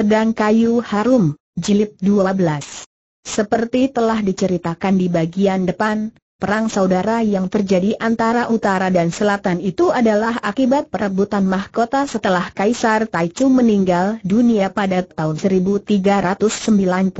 Pedang Kayu Harum, Jilid 12 Seperti telah diceritakan di bagian depan, perang saudara yang terjadi antara utara dan selatan itu adalah akibat perebutan mahkota setelah Kaisar Taichu meninggal dunia pada tahun 1398.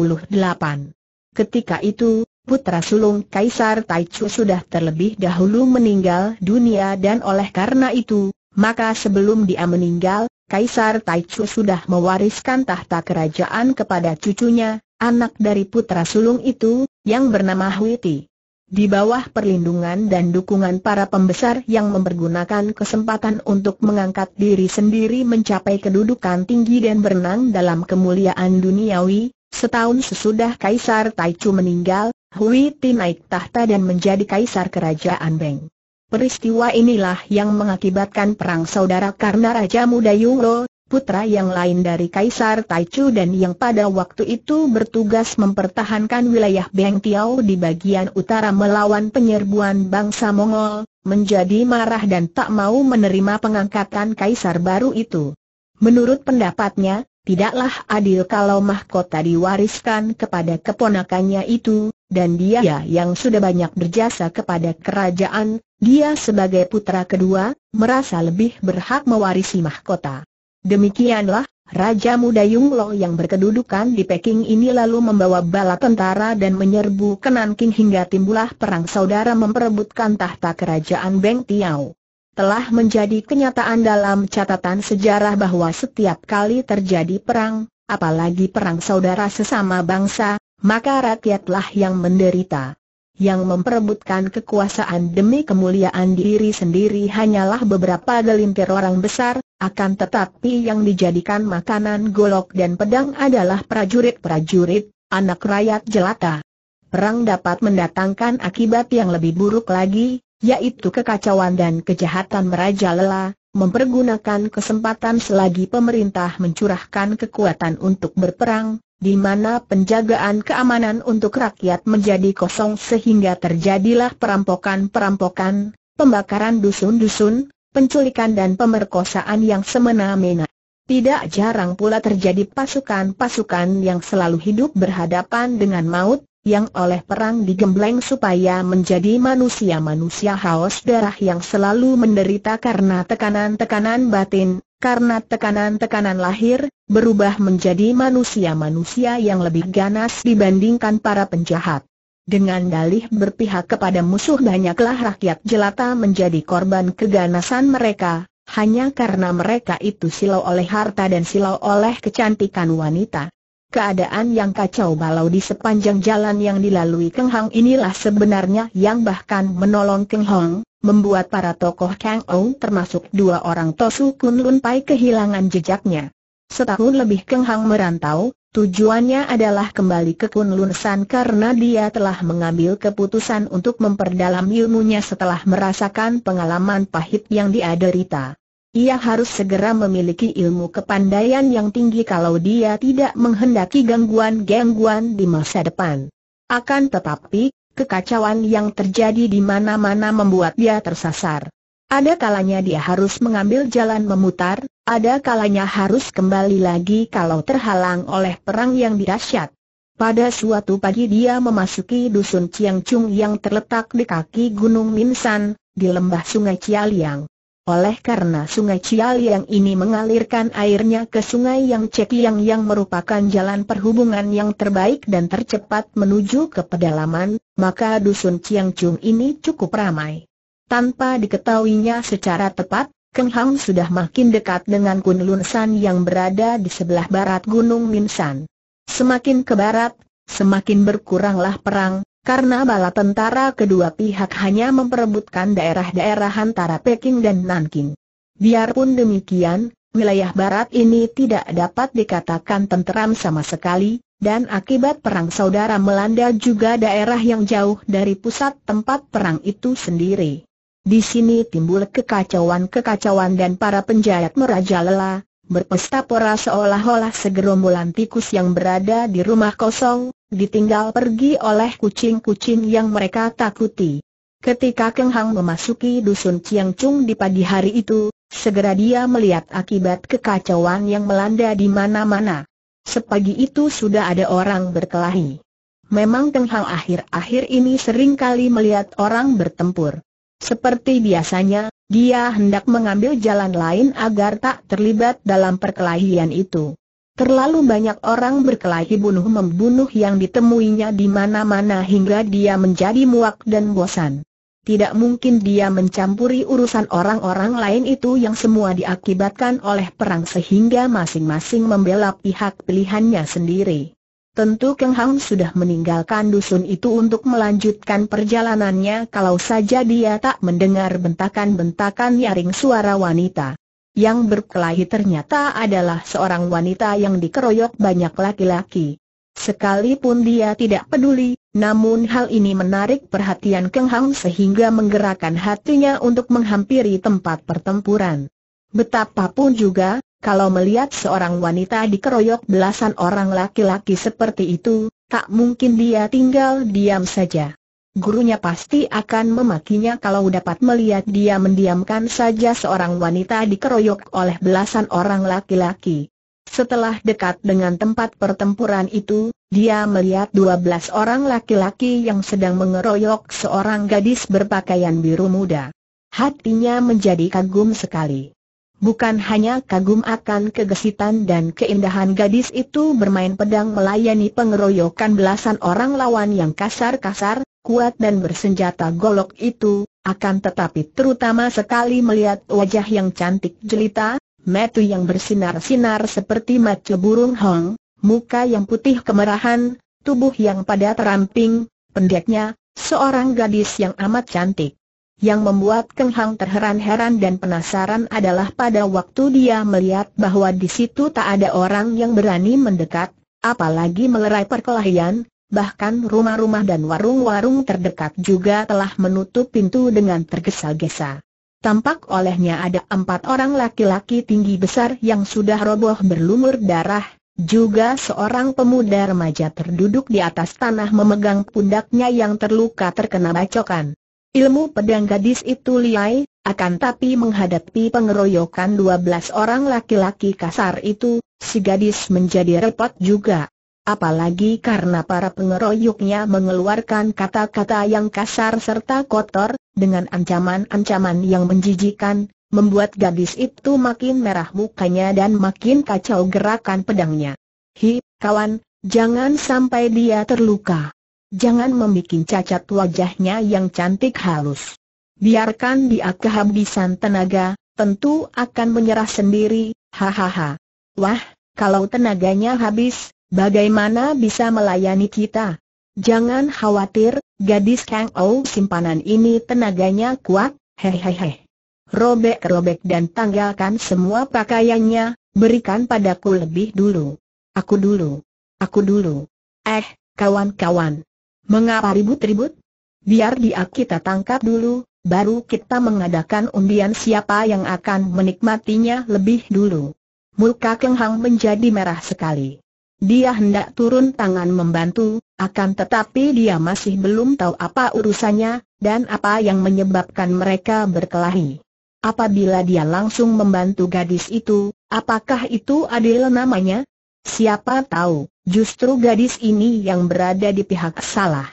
Ketika itu, putra sulung Kaisar Taichu sudah terlebih dahulu meninggal dunia dan oleh karena itu, maka sebelum dia meninggal, Kaisar Taichu sudah mewariskan tahta kerajaan kepada cucunya, anak dari putra sulung itu, yang bernama Huiti. Di bawah perlindungan dan dukungan para pembesar yang mempergunakan kesempatan untuk mengangkat diri sendiri mencapai kedudukan tinggi dan berenang dalam kemuliaan duniawi, setahun sesudah Kaisar Taichu meninggal, Hui Ti naik tahta dan menjadi Kaisar Kerajaan Beng. Peristiwa inilah yang mengakibatkan perang saudara karena Raja Muda Yuro, putra yang lain dari Kaisar Taichu dan yang pada waktu itu bertugas mempertahankan wilayah Beng Tiao di bagian utara melawan penyerbuan bangsa Mongol, menjadi marah dan tak mau menerima pengangkatan Kaisar baru itu. Menurut pendapatnya, tidaklah adil kalau mahkota diwariskan kepada keponakannya itu, dan dia yang sudah banyak berjasa kepada kerajaan, dia sebagai putra kedua, merasa lebih berhak mewarisi mahkota. Demikianlah, Raja Muda Yunglo yang berkedudukan di Peking ini lalu membawa bala tentara dan menyerbu ke Nanking hingga timbulah perang saudara memperebutkan tahta kerajaan Beng Tiao. Telah menjadi kenyataan dalam catatan sejarah bahwa setiap kali terjadi perang, apalagi perang saudara sesama bangsa, maka rakyatlah yang menderita yang memperebutkan kekuasaan demi kemuliaan diri sendiri hanyalah beberapa gelintir orang besar, akan tetapi yang dijadikan makanan golok dan pedang adalah prajurit-prajurit, anak rakyat jelata. Perang dapat mendatangkan akibat yang lebih buruk lagi, yaitu kekacauan dan kejahatan merajalela, mempergunakan kesempatan selagi pemerintah mencurahkan kekuatan untuk berperang, di mana penjagaan keamanan untuk rakyat menjadi kosong sehingga terjadilah perampokan-perampokan, pembakaran dusun-dusun, penculikan dan pemerkosaan yang semena-mena. Tidak jarang pula terjadi pasukan-pasukan yang selalu hidup berhadapan dengan maut, yang oleh perang digembleng supaya menjadi manusia-manusia haus darah yang selalu menderita karena tekanan-tekanan batin, karena tekanan-tekanan lahir, berubah menjadi manusia-manusia yang lebih ganas dibandingkan para penjahat. Dengan dalih berpihak kepada musuh banyaklah rakyat jelata menjadi korban keganasan mereka, hanya karena mereka itu silau oleh harta dan silau oleh kecantikan wanita. Keadaan yang kacau balau di sepanjang jalan yang dilalui Keng Hang inilah sebenarnya yang bahkan menolong Keng Hong, membuat para tokoh Kang Ou termasuk dua orang Tosu Kun Lun Pai kehilangan jejaknya. Setahun lebih Keng Hang merantau, tujuannya adalah kembali ke Kunlun San karena dia telah mengambil keputusan untuk memperdalam ilmunya setelah merasakan pengalaman pahit yang dia derita. Ia harus segera memiliki ilmu kepandaian yang tinggi kalau dia tidak menghendaki gangguan-gangguan di masa depan. Akan tetapi, kekacauan yang terjadi di mana-mana membuat dia tersasar. Ada kalanya dia harus mengambil jalan memutar, ada kalanya harus kembali lagi kalau terhalang oleh perang yang dirasyat. Pada suatu pagi dia memasuki dusun Chiang Chung yang terletak di kaki Gunung Minsan, di lembah sungai Cialiang. Oleh karena sungai Cial yang ini mengalirkan airnya ke sungai yang Cekiang yang merupakan jalan perhubungan yang terbaik dan tercepat menuju ke pedalaman, maka dusun Ciangcung ini cukup ramai. Tanpa diketahuinya secara tepat, Keng Hang sudah makin dekat dengan Kunlun San yang berada di sebelah barat Gunung Minsan. Semakin ke barat, semakin berkuranglah perang, karena bala tentara kedua pihak hanya memperebutkan daerah-daerah antara Peking dan Nanking. Biarpun demikian, wilayah barat ini tidak dapat dikatakan tenteram sama sekali, dan akibat perang saudara melanda juga daerah yang jauh dari pusat tempat perang itu sendiri. Di sini timbul kekacauan-kekacauan dan para penjahat merajalela, berpesta pora seolah-olah segerombolan tikus yang berada di rumah kosong, ditinggal pergi oleh kucing-kucing yang mereka takuti. Ketika Keng Hang memasuki dusun Chung di pagi hari itu, segera dia melihat akibat kekacauan yang melanda di mana-mana. Sepagi itu sudah ada orang berkelahi. Memang Keng Hang akhir-akhir ini sering kali melihat orang bertempur. Seperti biasanya, dia hendak mengambil jalan lain agar tak terlibat dalam perkelahian itu. Terlalu banyak orang berkelahi bunuh-membunuh yang ditemuinya di mana-mana hingga dia menjadi muak dan bosan. Tidak mungkin dia mencampuri urusan orang-orang lain itu yang semua diakibatkan oleh perang sehingga masing-masing membela pihak pilihannya sendiri. Tentu Keng Hang sudah meninggalkan dusun itu untuk melanjutkan perjalanannya kalau saja dia tak mendengar bentakan-bentakan nyaring suara wanita. Yang berkelahi ternyata adalah seorang wanita yang dikeroyok banyak laki-laki. Sekalipun dia tidak peduli, namun hal ini menarik perhatian Keng Hang sehingga menggerakkan hatinya untuk menghampiri tempat pertempuran. Betapapun juga, kalau melihat seorang wanita dikeroyok belasan orang laki-laki seperti itu, tak mungkin dia tinggal diam saja. Gurunya pasti akan memakinya kalau dapat melihat dia mendiamkan saja seorang wanita dikeroyok oleh belasan orang laki-laki. Setelah dekat dengan tempat pertempuran itu, dia melihat dua belas orang laki-laki yang sedang mengeroyok seorang gadis berpakaian biru muda. Hatinya menjadi kagum sekali. Bukan hanya kagum akan kegesitan dan keindahan gadis itu bermain pedang melayani pengeroyokan belasan orang lawan yang kasar-kasar, kuat dan bersenjata golok itu, akan tetapi terutama sekali melihat wajah yang cantik jelita, metu yang bersinar-sinar seperti mata burung hong, muka yang putih kemerahan, tubuh yang padat ramping, pendeknya, seorang gadis yang amat cantik. Yang membuat Keng Hang terheran-heran dan penasaran adalah pada waktu dia melihat bahwa di situ tak ada orang yang berani mendekat, apalagi melerai perkelahian, bahkan rumah-rumah dan warung-warung terdekat juga telah menutup pintu dengan tergesa-gesa. Tampak olehnya ada empat orang laki-laki tinggi besar yang sudah roboh berlumur darah, juga seorang pemuda remaja terduduk di atas tanah memegang pundaknya yang terluka terkena bacokan. Ilmu pedang gadis itu liai, akan tapi menghadapi pengeroyokan 12 orang laki-laki kasar itu, si gadis menjadi repot juga. Apalagi karena para pengeroyoknya mengeluarkan kata-kata yang kasar serta kotor, dengan ancaman-ancaman yang menjijikan, membuat gadis itu makin merah mukanya dan makin kacau gerakan pedangnya. Hi, kawan, jangan sampai dia terluka. Jangan membuat cacat wajahnya yang cantik halus. Biarkan dia kehabisan tenaga, tentu akan menyerah sendiri, hahaha. Wah, kalau tenaganya habis, bagaimana bisa melayani kita? Jangan khawatir, gadis Kang Ou simpanan ini tenaganya kuat, hehehe. Robek-robek dan tanggalkan semua pakaiannya, berikan padaku lebih dulu. Aku dulu. Aku dulu. Eh, kawan-kawan. Mengapa ribut-ribut? Biar dia kita tangkap dulu, baru kita mengadakan undian siapa yang akan menikmatinya lebih dulu. Muka Keng Hang menjadi merah sekali. Dia hendak turun tangan membantu, akan tetapi dia masih belum tahu apa urusannya, dan apa yang menyebabkan mereka berkelahi. Apabila dia langsung membantu gadis itu, apakah itu adil namanya? Siapa tahu, Justru gadis ini yang berada di pihak salah.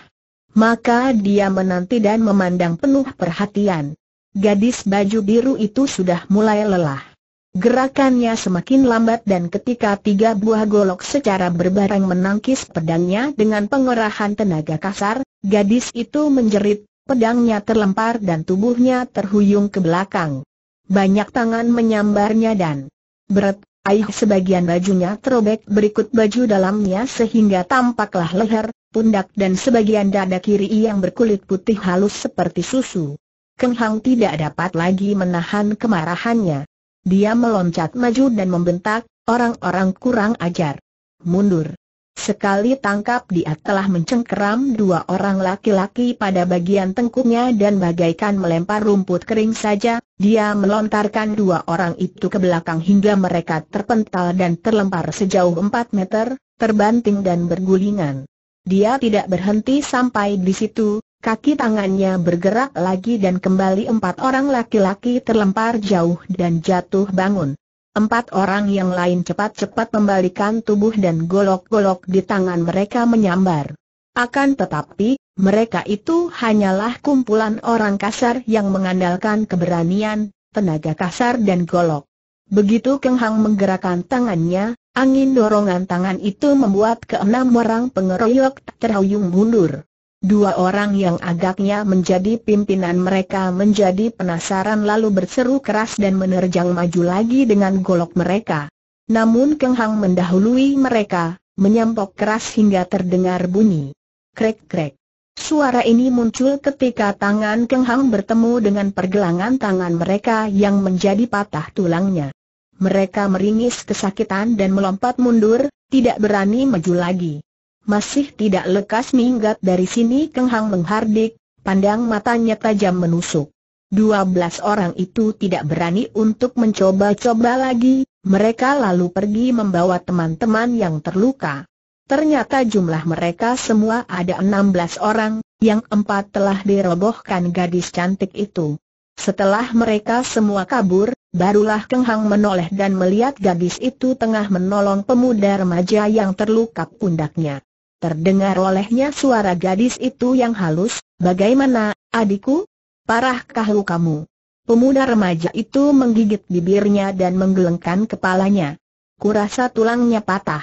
Maka dia menanti dan memandang penuh perhatian. Gadis baju biru itu sudah mulai lelah. Gerakannya semakin lambat dan ketika tiga buah golok secara berbareng menangkis pedangnya dengan pengerahan tenaga kasar, gadis itu menjerit, pedangnya terlempar dan tubuhnya terhuyung ke belakang. Banyak tangan menyambarnya dan berat. Aih sebagian bajunya terobek berikut baju dalamnya sehingga tampaklah leher, pundak dan sebagian dada kiri yang berkulit putih halus seperti susu. Keng Hang tidak dapat lagi menahan kemarahannya. Dia meloncat maju dan membentak, orang-orang kurang ajar. Mundur. Sekali tangkap dia telah mencengkeram dua orang laki-laki pada bagian tengkuknya dan bagaikan melempar rumput kering saja, dia melontarkan dua orang itu ke belakang hingga mereka terpental dan terlempar sejauh empat meter, terbanting dan bergulingan. Dia tidak berhenti sampai di situ, kaki tangannya bergerak lagi dan kembali empat orang laki-laki terlempar jauh dan jatuh bangun. Empat orang yang lain cepat-cepat membalikan tubuh dan golok-golok di tangan mereka menyambar. Akan tetapi, mereka itu hanyalah kumpulan orang kasar yang mengandalkan keberanian, tenaga kasar dan golok. Begitu Keng Hang menggerakkan tangannya, angin dorongan tangan itu membuat keenam orang pengeroyok terhuyung mundur. Dua orang yang agaknya menjadi pimpinan mereka menjadi penasaran lalu berseru keras dan menerjang maju lagi dengan golok mereka. Namun Keng Hang mendahului mereka, menyempok keras hingga terdengar bunyi. Krek-krek. Suara ini muncul ketika tangan Keng Hang bertemu dengan pergelangan tangan mereka yang menjadi patah tulangnya. Mereka meringis kesakitan dan melompat mundur, tidak berani maju lagi. Masih tidak lekas minggat dari sini kenghang menghardik, pandang matanya tajam menusuk. Dua belas orang itu tidak berani untuk mencoba-coba lagi, mereka lalu pergi membawa teman-teman yang terluka. Ternyata jumlah mereka semua ada enam belas orang, yang empat telah dirobohkan gadis cantik itu. Setelah mereka semua kabur, barulah Keng Hang menoleh dan melihat gadis itu tengah menolong pemuda remaja yang terluka pundaknya. Terdengar olehnya suara gadis itu yang halus, bagaimana, adikku? Parahkah lukamu? Pemuda remaja itu menggigit bibirnya dan menggelengkan kepalanya. Kurasa tulangnya patah.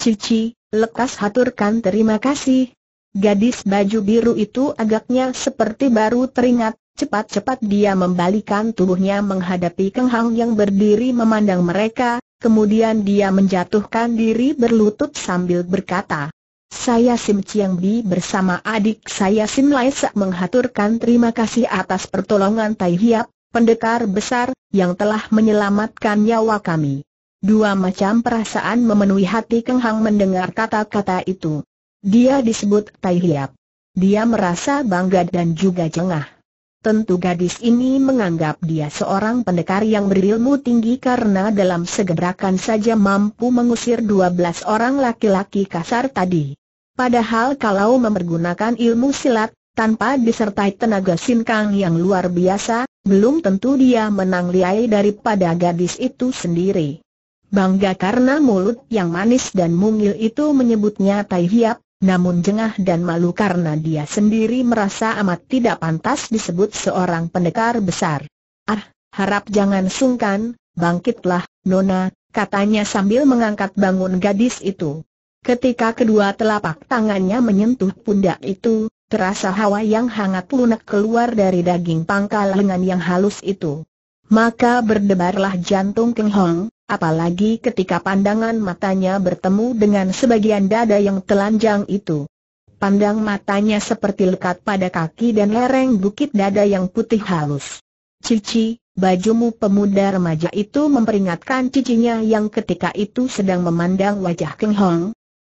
Cici, lekas haturkan terima kasih. Gadis baju biru itu agaknya seperti baru teringat, cepat-cepat dia membalikan tubuhnya menghadapi Keng Hang yang berdiri memandang mereka, kemudian dia menjatuhkan diri berlutut sambil berkata, saya Sim Chiang Bi bersama adik saya Sim Lai Sak menghaturkan terima kasih atas pertolongan Tai Hiap, pendekar besar, yang telah menyelamatkan nyawa kami. Dua macam perasaan memenuhi hati Keng Hang mendengar kata-kata itu. Dia disebut Tai Hiap. Dia merasa bangga dan juga jengah. Tentu gadis ini menganggap dia seorang pendekar yang berilmu tinggi karena dalam segerakan saja mampu mengusir dua belas orang laki-laki kasar tadi. Padahal kalau mempergunakan ilmu silat, tanpa disertai tenaga sinkang yang luar biasa, belum tentu dia menang liai daripada gadis itu sendiri. Bangga karena mulut yang manis dan mungil itu menyebutnya Tai Hiap, namun jengah dan malu karena dia sendiri merasa amat tidak pantas disebut seorang pendekar besar. Ah, harap jangan sungkan, bangkitlah, Nona, katanya sambil mengangkat bangun gadis itu. Ketika kedua telapak tangannya menyentuh pundak itu, terasa hawa yang hangat lunak keluar dari daging pangkal lengan yang halus itu. Maka berdebarlah jantung Keng Hong, apalagi ketika pandangan matanya bertemu dengan sebagian dada yang telanjang itu. Pandang matanya seperti lekat pada kaki dan lereng bukit dada yang putih halus. Cici, Bajumu pemuda remaja itu memperingatkan cicinya yang ketika itu sedang memandang wajah Keng Hong,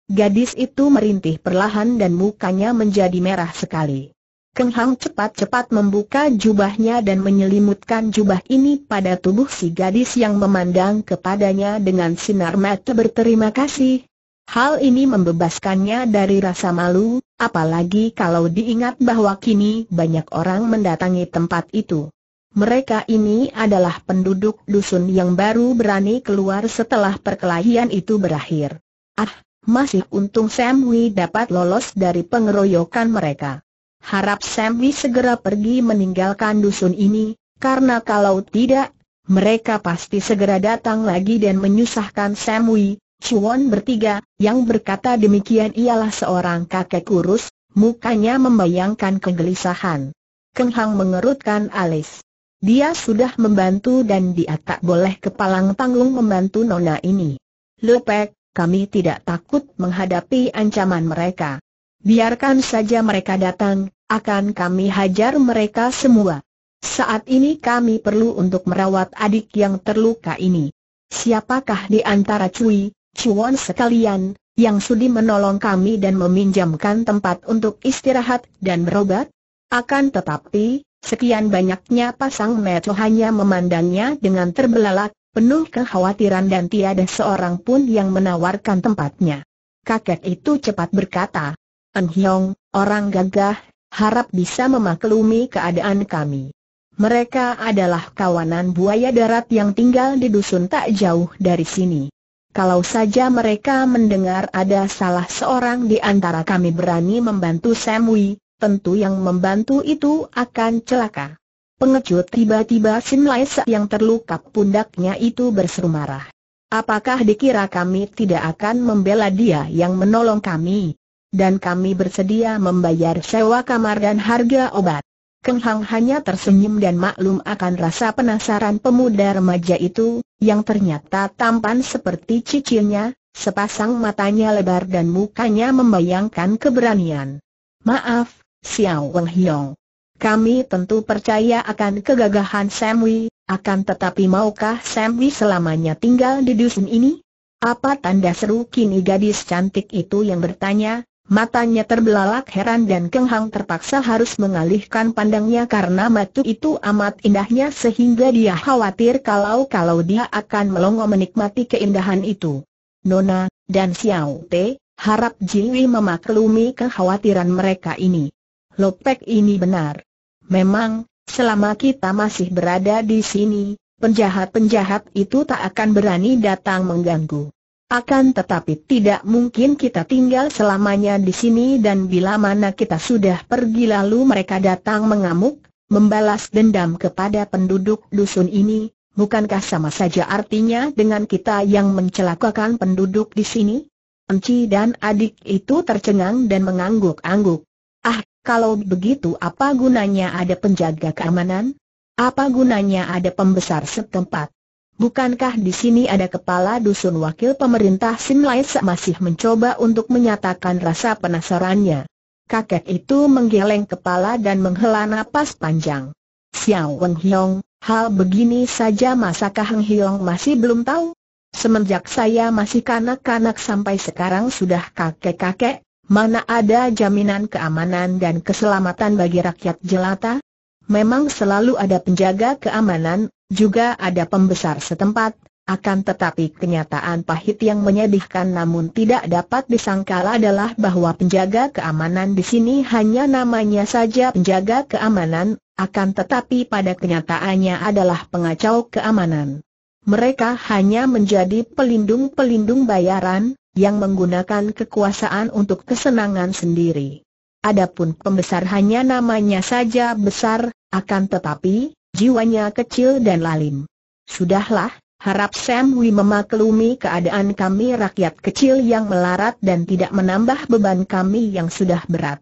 Gadis itu merintih perlahan dan mukanya menjadi merah sekali. Keng Hang cepat-cepat membuka jubahnya dan menyelimutkan jubah ini pada tubuh si gadis yang memandang kepadanya dengan sinar mata berterima kasih. Hal ini membebaskannya dari rasa malu, apalagi kalau diingat bahwa kini banyak orang mendatangi tempat itu. Mereka ini adalah penduduk dusun yang baru berani keluar setelah perkelahian itu berakhir. Ah, masih untung Sam Wee dapat lolos dari pengeroyokan mereka. Harap Sam Wee segera pergi meninggalkan dusun ini, karena kalau tidak, mereka pasti segera datang lagi dan menyusahkan Sam Wee. Chuan bertiga, yang berkata demikian ialah seorang kakek kurus, mukanya membayangkan kegelisahan. Keng Hang mengerutkan alis. Dia sudah membantu dan dia tak boleh kepalang tanggung membantu nona ini. Lepek, kami tidak takut menghadapi ancaman mereka. Biarkan saja mereka datang, akan kami hajar mereka semua. Saat ini kami perlu untuk merawat adik yang terluka ini. Siapakah di antara Cui, Cuan sekalian, yang sudi menolong kami dan meminjamkan tempat untuk istirahat dan berobat? Akan tetapi, sekian banyaknya pasang metu hanya memandangnya dengan terbelalak, penuh kekhawatiran dan tiada seorang pun yang menawarkan tempatnya. Kakek itu cepat berkata, En Hyong, orang gagah, harap bisa memaklumi keadaan kami. Mereka adalah kawanan buaya darat yang tinggal di dusun tak jauh dari sini. Kalau saja mereka mendengar ada salah seorang di antara kami berani membantu Samui, tentu yang membantu itu akan celaka. Pengecut tiba-tiba Sim Laisa yang terluka pundaknya itu berseru marah. Apakah dikira kami tidak akan membela dia yang menolong kami? Dan kami bersedia membayar sewa kamar dan harga obat. Keng Hang hanya tersenyum dan maklum akan rasa penasaran pemuda remaja itu, yang ternyata tampan seperti cicilnya, sepasang matanya lebar dan mukanya membayangkan keberanian. Maaf, Xiao Wenghiong. Kami tentu percaya akan kegagahan Samwi, akan tetapi maukah Samwi selamanya tinggal di dusun ini? Apa tanda seru kini gadis cantik itu yang bertanya, matanya terbelalak heran dan Kenghang terpaksa harus mengalihkan pandangnya karena matu itu amat indahnya sehingga dia khawatir kalau-kalau dia akan melongo menikmati keindahan itu. Nona, dan Xiao Te, harap Jiwi memaklumi kekhawatiran mereka ini. Lopek ini benar. Memang, selama kita masih berada di sini, penjahat-penjahat itu tak akan berani datang mengganggu. Akan tetapi tidak mungkin kita tinggal selamanya di sini dan bila mana kita sudah pergi lalu mereka datang mengamuk, membalas dendam kepada penduduk dusun ini, bukankah sama saja artinya dengan kita yang mencelakakan penduduk di sini? Enci dan adik itu tercengang dan mengangguk-angguk. Ah, kalau begitu apa gunanya ada penjaga keamanan? Apa gunanya ada pembesar setempat? Bukankah di sini ada kepala dusun wakil pemerintah Simlaisa masih mencoba untuk menyatakan rasa penasarannya? Kakek itu menggeleng kepala dan menghela napas panjang. Xiao Wen Hiong, hal begini saja masakah Heng Hiong masih belum tahu? Semenjak saya masih kanak-kanak sampai sekarang sudah kakek-kakek, Mana ada jaminan keamanan dan keselamatan bagi rakyat jelata? Memang selalu ada penjaga keamanan, juga ada pembesar setempat, akan tetapi kenyataan pahit yang menyedihkan namun tidak dapat disangkal adalah bahwa penjaga keamanan di sini hanya namanya saja penjaga keamanan, akan tetapi pada kenyataannya adalah pengacau keamanan. Mereka hanya menjadi pelindung-pelindung bayaran, yang menggunakan kekuasaan untuk kesenangan sendiri. Adapun pembesar hanya namanya saja besar, akan tetapi, jiwanya kecil dan lalim. Sudahlah, harap Sam memaklumi keadaan kami rakyat kecil yang melarat dan tidak menambah beban kami yang sudah berat.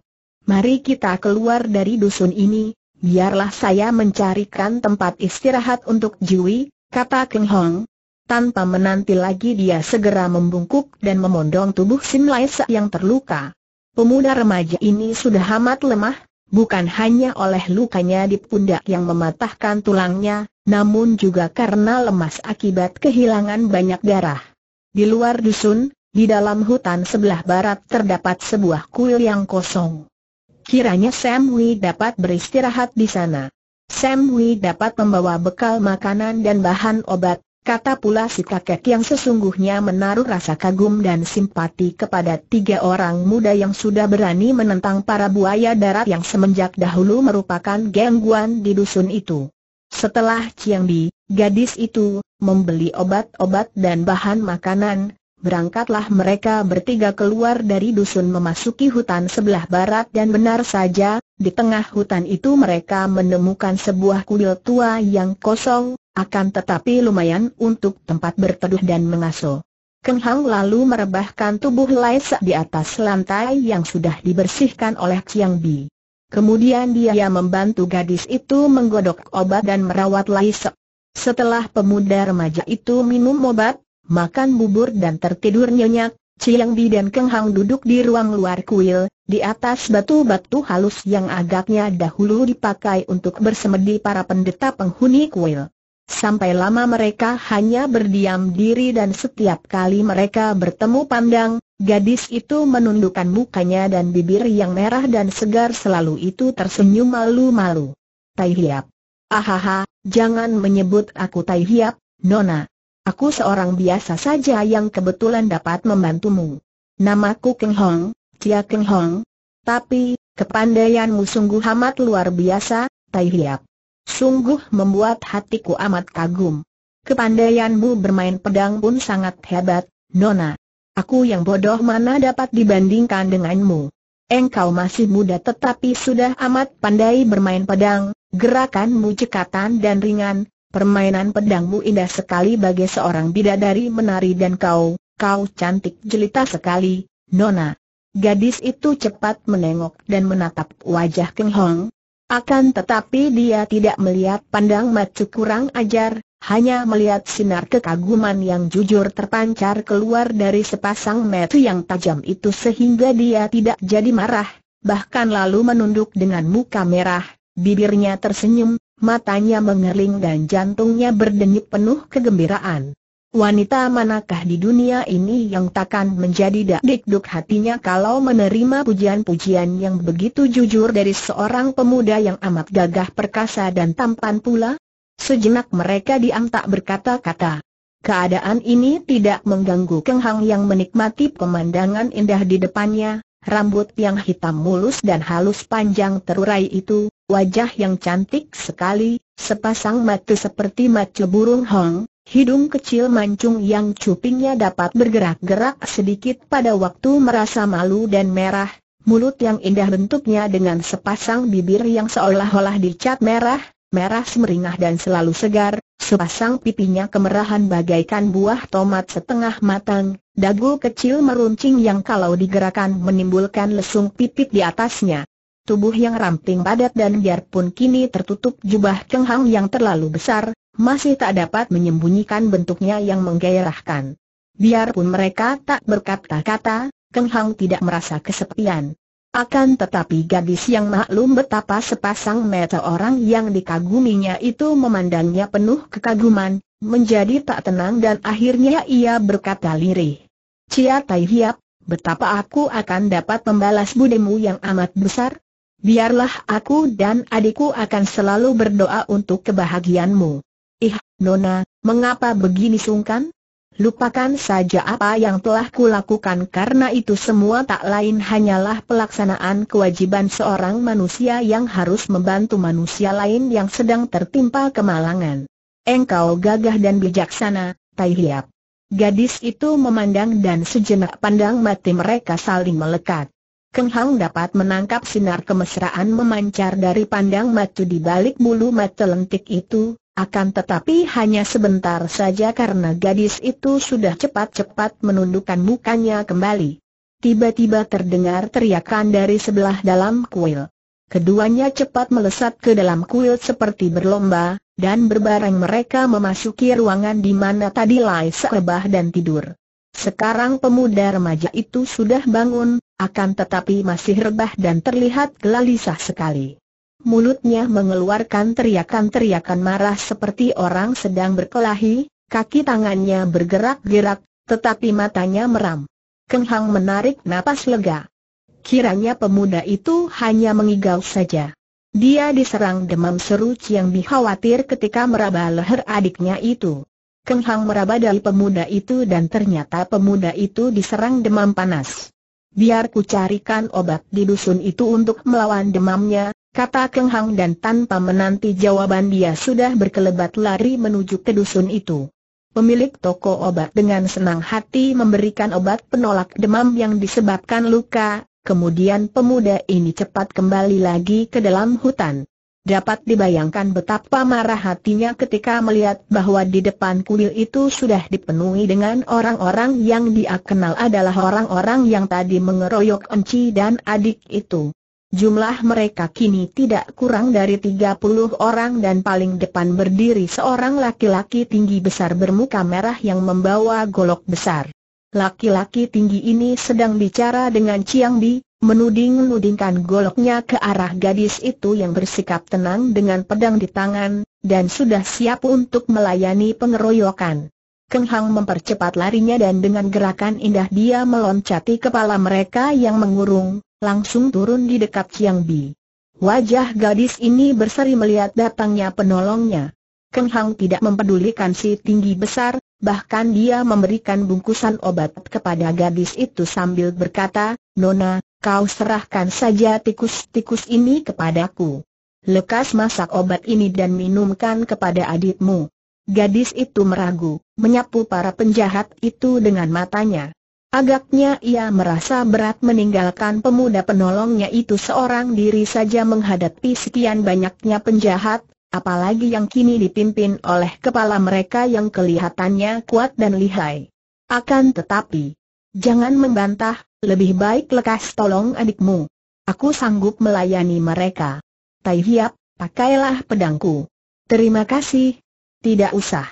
Mari kita keluar dari dusun ini, biarlah saya mencarikan tempat istirahat untuk Jiwi, kata King Hong, tanpa menanti lagi dia segera membungkuk dan memondong tubuh Sim Lai Se yang terluka. Pemuda remaja ini sudah amat lemah, bukan hanya oleh lukanya di pundak yang mematahkan tulangnya, namun juga karena lemas akibat kehilangan banyak darah. Di luar dusun, di dalam hutan sebelah barat terdapat sebuah kuil yang kosong. Kiranya Sam Wee dapat beristirahat di sana. Sam Wee dapat membawa bekal makanan dan bahan obat, Kata pula si kakek yang sesungguhnya menaruh rasa kagum dan simpati kepada tiga orang muda yang sudah berani menentang para buaya darat yang semenjak dahulu merupakan gangguan di dusun itu. Setelah Ciang Bi, gadis itu membeli obat-obat dan bahan makanan, berangkatlah mereka bertiga keluar dari dusun memasuki hutan sebelah barat dan benar saja, di tengah hutan itu mereka menemukan sebuah kuil tua yang kosong, akan tetapi lumayan untuk tempat berteduh dan mengasuh. Keng Hang lalu merebahkan tubuh Laisa di atas lantai yang sudah dibersihkan oleh Chiang Bi. Kemudian dia membantu gadis itu menggodok obat dan merawat Laisa. Setelah pemuda remaja itu minum obat, makan bubur dan tertidur nyenyak, Ciang Bi dan Keng Hang duduk di ruang luar kuil, di atas batu-batu halus yang agaknya dahulu dipakai untuk bersemedi para pendeta penghuni kuil. Sampai lama mereka hanya berdiam diri dan setiap kali mereka bertemu pandang, gadis itu menundukkan mukanya dan bibir yang merah dan segar selalu itu tersenyum malu-malu. Tai Hiap. Ahaha, jangan menyebut aku Tai Hiap, Nona. Aku seorang biasa saja yang kebetulan dapat membantumu. Namaku Keng Hong, Cia Keng Hong. Tapi, kepandaianmu sungguh amat luar biasa, Tai Hiap. Sungguh membuat hatiku amat kagum. Kepandaianmu bermain pedang pun sangat hebat, Nona. Aku yang bodoh mana dapat dibandingkan denganmu. Engkau masih muda tetapi sudah amat pandai bermain pedang, gerakanmu cekatan dan ringan, permainan pedangmu indah sekali bagi seorang bidadari menari dan kau, kau cantik jelita sekali, Nona. Gadis itu cepat menengok dan menatap wajah Keng Hong. Akan tetapi dia tidak melihat pandang macu kurang ajar, hanya melihat sinar kekaguman yang jujur terpancar keluar dari sepasang mata yang tajam itu sehingga dia tidak jadi marah, bahkan lalu menunduk dengan muka merah, bibirnya tersenyum, matanya mengering dan jantungnya berdenyut penuh kegembiraan. Wanita manakah di dunia ini yang takkan menjadi dakdikduk hatinya kalau menerima pujian-pujian yang begitu jujur dari seorang pemuda yang amat gagah perkasa dan tampan pula? Sejenak mereka diam tak berkata-kata. Keadaan ini tidak mengganggu Keng Hang yang menikmati pemandangan indah di depannya, rambut yang hitam mulus dan halus panjang terurai itu, wajah yang cantik sekali, sepasang mata seperti mata burung hong, hidung kecil mancung yang cupingnya dapat bergerak-gerak sedikit pada waktu merasa malu dan merah, mulut yang indah bentuknya dengan sepasang bibir yang seolah-olah dicat merah, merah semeringah dan selalu segar, sepasang pipinya kemerahan bagaikan buah tomat setengah matang, dagu kecil meruncing yang kalau digerakkan menimbulkan lesung pipit di atasnya tubuh yang ramping padat dan biarpun kini tertutup jubah kenghang yang terlalu besar, masih tak dapat menyembunyikan bentuknya yang menggairahkan. Biarpun mereka tak berkata-kata, kenghang tidak merasa kesepian. Akan tetapi gadis yang maklum betapa sepasang mata orang yang dikaguminya itu memandangnya penuh kekaguman, menjadi tak tenang dan akhirnya ia berkata lirih. Cia Tai Hiap, betapa aku akan dapat membalas budimu yang amat besar? biarlah aku dan adikku akan selalu berdoa untuk kebahagiaanmu. Ih, Nona, mengapa begini sungkan? Lupakan saja apa yang telah kulakukan karena itu semua tak lain hanyalah pelaksanaan kewajiban seorang manusia yang harus membantu manusia lain yang sedang tertimpa kemalangan. Engkau gagah dan bijaksana, Tai Hiap. Gadis itu memandang dan sejenak pandang mati mereka saling melekat. Keng Hang dapat menangkap sinar kemesraan memancar dari pandang mata di balik bulu mata lentik itu, akan tetapi hanya sebentar saja karena gadis itu sudah cepat-cepat menundukkan mukanya kembali. Tiba-tiba terdengar teriakan dari sebelah dalam kuil. Keduanya cepat melesat ke dalam kuil seperti berlomba, dan berbareng mereka memasuki ruangan di mana tadi Lai serebah dan tidur. Sekarang pemuda remaja itu sudah bangun, akan tetapi masih rebah dan terlihat gelisah sekali. Mulutnya mengeluarkan teriakan-teriakan marah seperti orang sedang berkelahi, kaki tangannya bergerak-gerak, tetapi matanya meram. Keng Hang menarik napas lega. Kiranya pemuda itu hanya mengigau saja. Dia diserang demam seru yang dikhawatir ketika meraba leher adiknya itu. Keng Hang meraba dari pemuda itu dan ternyata pemuda itu diserang demam panas biar ku carikan obat di dusun itu untuk melawan demamnya, kata Keng Hang dan tanpa menanti jawaban dia sudah berkelebat lari menuju ke dusun itu. Pemilik toko obat dengan senang hati memberikan obat penolak demam yang disebabkan luka, kemudian pemuda ini cepat kembali lagi ke dalam hutan. Dapat dibayangkan betapa marah hatinya ketika melihat bahwa di depan kuil itu sudah dipenuhi dengan orang-orang yang dia kenal adalah orang-orang yang tadi mengeroyok Enci dan adik itu. Jumlah mereka kini tidak kurang dari 30 orang dan paling depan berdiri seorang laki-laki tinggi besar bermuka merah yang membawa golok besar. Laki-laki tinggi ini sedang bicara dengan Chiang Bi, menuding-nudingkan goloknya ke arah gadis itu yang bersikap tenang dengan pedang di tangan, dan sudah siap untuk melayani pengeroyokan. Keng Hang mempercepat larinya dan dengan gerakan indah dia meloncati kepala mereka yang mengurung, langsung turun di dekat Chiang Bi. Wajah gadis ini berseri melihat datangnya penolongnya. Keng Hang tidak mempedulikan si tinggi besar, bahkan dia memberikan bungkusan obat kepada gadis itu sambil berkata, Nona, kau serahkan saja tikus-tikus ini kepadaku. Lekas masak obat ini dan minumkan kepada adikmu. Gadis itu meragu, menyapu para penjahat itu dengan matanya. Agaknya ia merasa berat meninggalkan pemuda penolongnya itu seorang diri saja menghadapi sekian banyaknya penjahat, apalagi yang kini dipimpin oleh kepala mereka yang kelihatannya kuat dan lihai. Akan tetapi, jangan membantah, lebih baik lekas tolong adikmu. Aku sanggup melayani mereka. Tai Hiap, pakailah pedangku. Terima kasih. Tidak usah.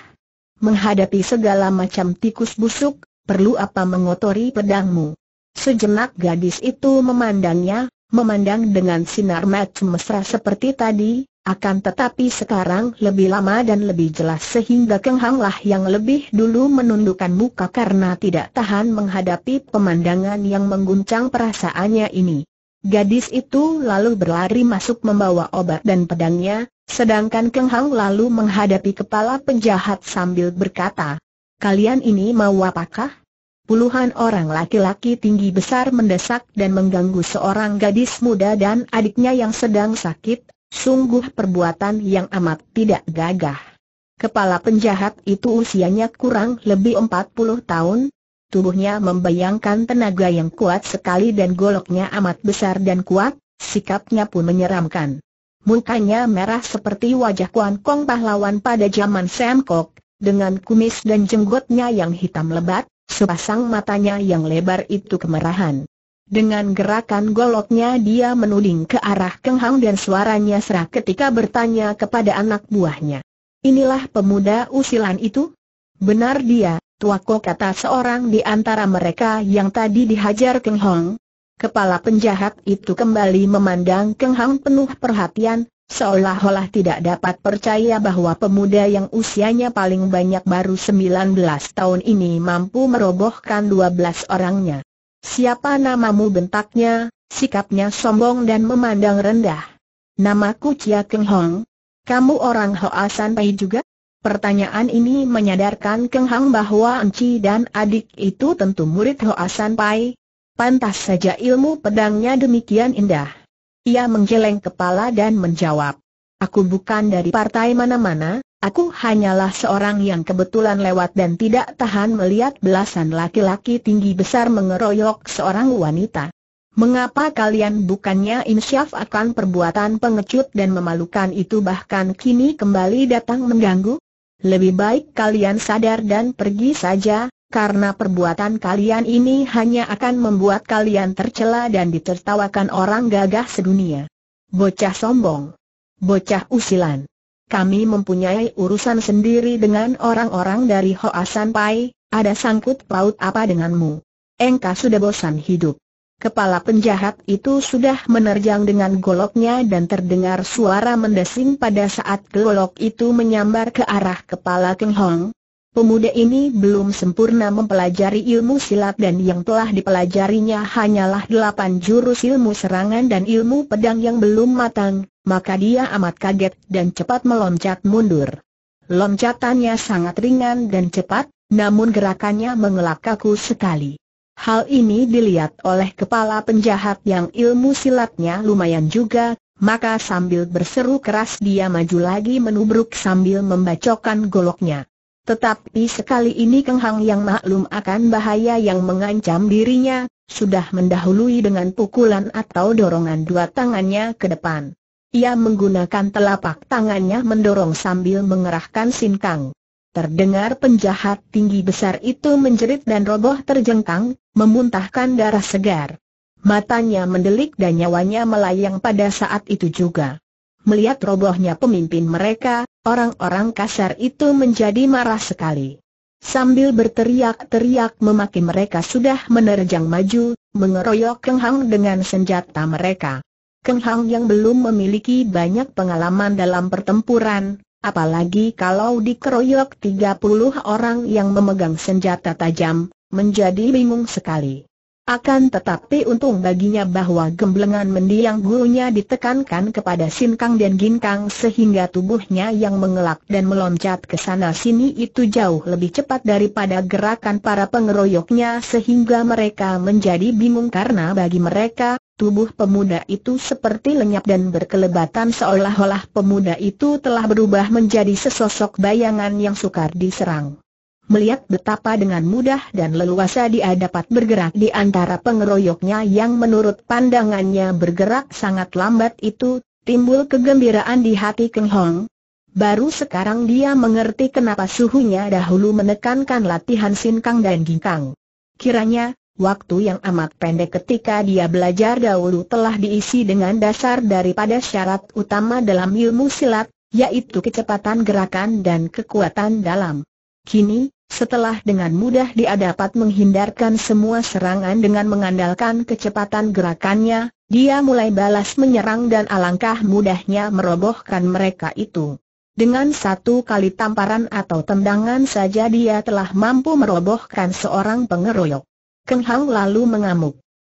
Menghadapi segala macam tikus busuk, perlu apa mengotori pedangmu? Sejenak gadis itu memandangnya, memandang dengan sinar mata mesra seperti tadi, akan tetapi sekarang lebih lama dan lebih jelas sehingga Keng Hang lah yang lebih dulu menundukkan muka karena tidak tahan menghadapi pemandangan yang mengguncang perasaannya ini. Gadis itu lalu berlari masuk membawa obat dan pedangnya, sedangkan Keng Hang lalu menghadapi kepala penjahat sambil berkata, Kalian ini mau apakah? Puluhan orang laki-laki tinggi besar mendesak dan mengganggu seorang gadis muda dan adiknya yang sedang sakit Sungguh perbuatan yang amat tidak gagah. Kepala penjahat itu usianya kurang lebih 40 tahun, tubuhnya membayangkan tenaga yang kuat sekali dan goloknya amat besar dan kuat, sikapnya pun menyeramkan. Mukanya merah seperti wajah Kuan Kong pahlawan pada zaman Sam Kok, dengan kumis dan jenggotnya yang hitam lebat, sepasang matanya yang lebar itu kemerahan. Dengan gerakan goloknya dia menuding ke arah Keng Hang dan suaranya serak ketika bertanya kepada anak buahnya. Inilah pemuda usilan itu? Benar dia, Tuako kata seorang di antara mereka yang tadi dihajar Keng Hong. Kepala penjahat itu kembali memandang Keng Hang penuh perhatian, seolah-olah tidak dapat percaya bahwa pemuda yang usianya paling banyak baru 19 tahun ini mampu merobohkan 12 orangnya. Siapa namamu bentaknya, sikapnya sombong dan memandang rendah. Namaku Chia Keng Hong. Kamu orang Hoa San Pai juga? Pertanyaan ini menyadarkan Keng Hong bahwa Enci dan adik itu tentu murid Hoa San Pai. Pantas saja ilmu pedangnya demikian indah. Ia menggeleng kepala dan menjawab, Aku bukan dari partai mana-mana, aku hanyalah seorang yang kebetulan lewat dan tidak tahan melihat belasan laki-laki tinggi besar mengeroyok seorang wanita. Mengapa kalian bukannya insyaf akan perbuatan pengecut dan memalukan itu bahkan kini kembali datang mengganggu? Lebih baik kalian sadar dan pergi saja, karena perbuatan kalian ini hanya akan membuat kalian tercela dan ditertawakan orang gagah sedunia. Bocah sombong Bocah usilan. Kami mempunyai urusan sendiri dengan orang-orang dari Hoasan Pai, ada sangkut paut apa denganmu? Engkau sudah bosan hidup. Kepala penjahat itu sudah menerjang dengan goloknya dan terdengar suara mendesing pada saat golok itu menyambar ke arah kepala Keng Hong, Pemuda ini belum sempurna mempelajari ilmu silat dan yang telah dipelajarinya hanyalah delapan jurus ilmu serangan dan ilmu pedang yang belum matang, maka dia amat kaget dan cepat meloncat mundur. Loncatannya sangat ringan dan cepat, namun gerakannya mengelak kaku sekali. Hal ini dilihat oleh kepala penjahat yang ilmu silatnya lumayan juga, maka sambil berseru keras dia maju lagi menubruk sambil membacokan goloknya. Tetapi sekali ini Keng Hang yang maklum akan bahaya yang mengancam dirinya, sudah mendahului dengan pukulan atau dorongan dua tangannya ke depan. Ia menggunakan telapak tangannya mendorong sambil mengerahkan sinkang. Terdengar penjahat tinggi besar itu menjerit dan roboh terjengkang, memuntahkan darah segar. Matanya mendelik dan nyawanya melayang pada saat itu juga. Melihat robohnya pemimpin mereka, orang-orang kasar itu menjadi marah sekali. Sambil berteriak-teriak memaki mereka sudah menerjang maju, mengeroyok Keng Hang dengan senjata mereka. Keng Hang yang belum memiliki banyak pengalaman dalam pertempuran, apalagi kalau dikeroyok 30 orang yang memegang senjata tajam, menjadi bingung sekali. Akan tetapi untung baginya bahwa gemblengan mendiang gurunya ditekankan kepada Kang dan Ginkang sehingga tubuhnya yang mengelak dan meloncat ke sana sini itu jauh lebih cepat daripada gerakan para pengeroyoknya sehingga mereka menjadi bingung karena bagi mereka, tubuh pemuda itu seperti lenyap dan berkelebatan seolah-olah pemuda itu telah berubah menjadi sesosok bayangan yang sukar diserang melihat betapa dengan mudah dan leluasa dia dapat bergerak di antara pengeroyoknya yang menurut pandangannya bergerak sangat lambat itu, timbul kegembiraan di hati Keng Hong. Baru sekarang dia mengerti kenapa suhunya dahulu menekankan latihan sinkang dan ginkang. Kiranya, waktu yang amat pendek ketika dia belajar dahulu telah diisi dengan dasar daripada syarat utama dalam ilmu silat, yaitu kecepatan gerakan dan kekuatan dalam. Kini, setelah dengan mudah dia dapat menghindarkan semua serangan dengan mengandalkan kecepatan gerakannya, dia mulai balas menyerang dan alangkah mudahnya merobohkan mereka itu. Dengan satu kali tamparan atau tendangan saja dia telah mampu merobohkan seorang pengeroyok. Keng Hang lalu mengamuk.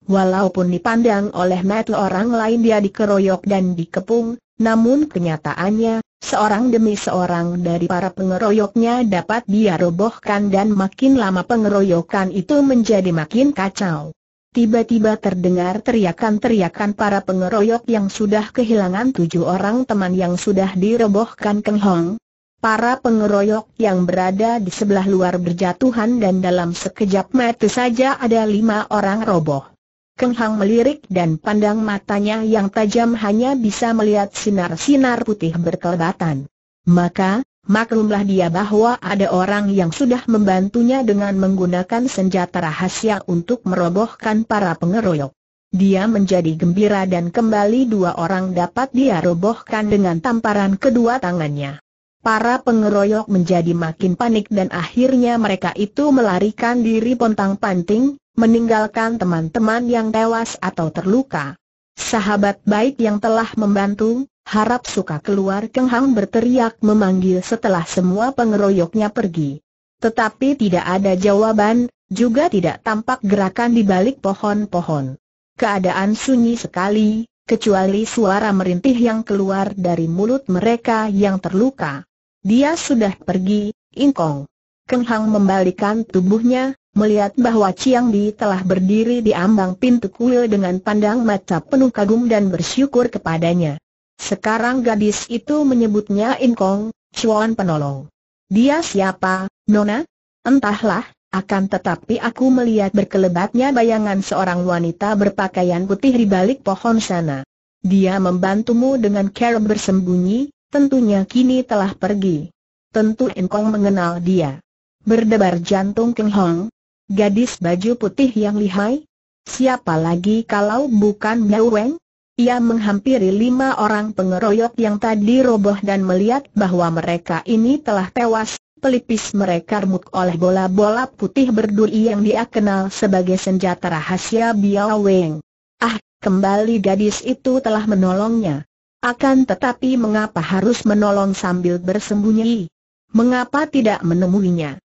Walaupun dipandang oleh mata orang lain dia dikeroyok dan dikepung, namun kenyataannya, Seorang demi seorang dari para pengeroyoknya dapat dia robohkan dan makin lama pengeroyokan itu menjadi makin kacau. Tiba-tiba terdengar teriakan-teriakan para pengeroyok yang sudah kehilangan tujuh orang teman yang sudah dirobohkan Hong. Para pengeroyok yang berada di sebelah luar berjatuhan dan dalam sekejap mata saja ada lima orang roboh. Keng Hang melirik dan pandang matanya yang tajam hanya bisa melihat sinar-sinar putih berkelebatan. Maka, maklumlah dia bahwa ada orang yang sudah membantunya dengan menggunakan senjata rahasia untuk merobohkan para pengeroyok. Dia menjadi gembira dan kembali dua orang dapat dia robohkan dengan tamparan kedua tangannya. Para pengeroyok menjadi makin panik dan akhirnya mereka itu melarikan diri pontang-panting, meninggalkan teman-teman yang tewas atau terluka. Sahabat baik yang telah membantu, harap suka keluar Keng Hang berteriak memanggil setelah semua pengeroyoknya pergi. Tetapi tidak ada jawaban, juga tidak tampak gerakan di balik pohon-pohon. Keadaan sunyi sekali, kecuali suara merintih yang keluar dari mulut mereka yang terluka. Dia sudah pergi, Ingkong. Keng Hang membalikan tubuhnya, melihat bahwa Chiang Di telah berdiri di ambang pintu kuil dengan pandang mata penuh kagum dan bersyukur kepadanya. Sekarang gadis itu menyebutnya In Kong, Chuan penolong. Dia siapa, Nona? Entahlah, akan tetapi aku melihat berkelebatnya bayangan seorang wanita berpakaian putih di balik pohon sana. Dia membantumu dengan cara bersembunyi, tentunya kini telah pergi. Tentu In Kong mengenal dia. Berdebar jantung Keng Hong. Gadis baju putih yang lihai? Siapa lagi kalau bukan Miao Weng? Ia menghampiri lima orang pengeroyok yang tadi roboh dan melihat bahwa mereka ini telah tewas, pelipis mereka remuk oleh bola-bola putih berduri yang dia kenal sebagai senjata rahasia Biao Weng. Ah, kembali gadis itu telah menolongnya. Akan tetapi mengapa harus menolong sambil bersembunyi? Mengapa tidak menemuinya?